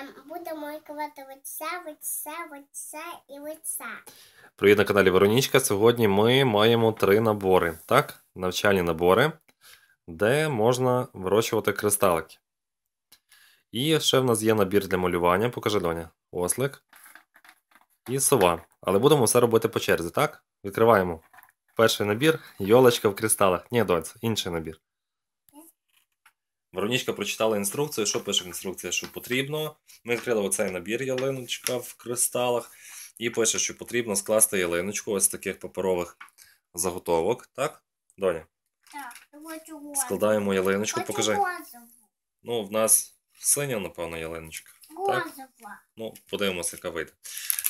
Ем, будемо лікувати лице, лице, лице і лице. Привіт на каналі Веронічка. Сьогодні ми маємо три набори, так? Навчальні набори, де можна вирощувати кристалики. І ще в нас є набір для малювання. Покажи Доня. Ослик. І сова. Але будемо все робити по черзі, так? Відкриваємо перший набір йолочка в кристалах. Ні, донь, інший набір. Веронічка прочитала інструкцію, що пише інструкція, що потрібно. Ми відкрили оцей набір ялиночка в кристалах, і пише, що потрібно скласти ялиночку ось таких паперових заготовок. Так, Доня? Так, Складаємо ялиночку, покажи. Ну, в нас синя, напевно, ялиночка. Так? Ну, подивимося, яка вийде.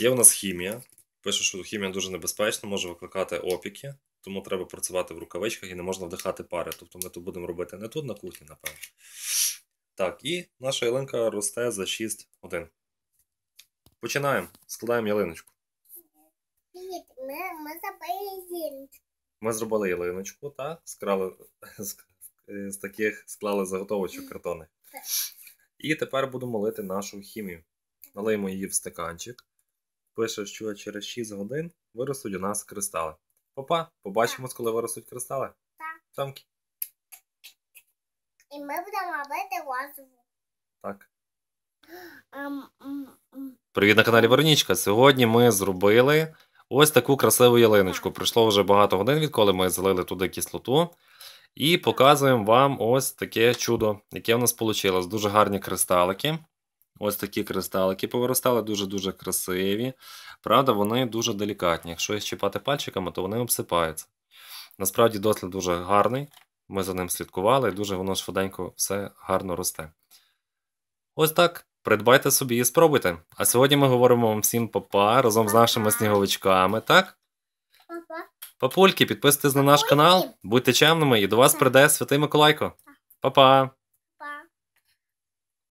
Є в нас хімія. Пише, що хімія дуже небезпечна, може викликати опіки тому треба працювати в рукавичках і не можна вдихати пари. Тобто ми тут будемо робити не тут на кухні, напевно. Так, і наша ялинка росте за 6 годин. Починаємо. Складаємо ялиночку. Ми зробили ялиночку. Ми зробили ялиночку, так? Скрали, з, з таких склали заготовочок картони. І тепер будемо лити нашу хімію. Налиємо її в стаканчик. Пише, що через 6 годин виростуть у нас кристали. Опа, побачимось, коли виростуть кристали. Так. Самки. І ми будемо робити лазову. Так. Ем, ем, ем. Привіт на каналі Веронічка. Сьогодні ми зробили ось таку красиву ялиночку. Пройшло вже багато годин, відколи ми залили туди кислоту. І показуємо вам ось таке чудо, яке в нас вийшло. Дуже гарні кристалики. Ось такі кристалики повиростали, дуже-дуже красиві. Правда, вони дуже делікатні. Якщо їх чіпати пальчиками, то вони обсипаються. Насправді дослід дуже гарний. Ми за ним слідкували, і дуже воно швиденько все гарно росте. Ось так. Придбайте собі і спробуйте. А сьогодні ми говоримо вам всім папа разом з нашими сніговичками, так? Папа. Папульки, підписуйтесь на наш канал, будьте чемними, і до вас прийде Святий Миколайко. Папа!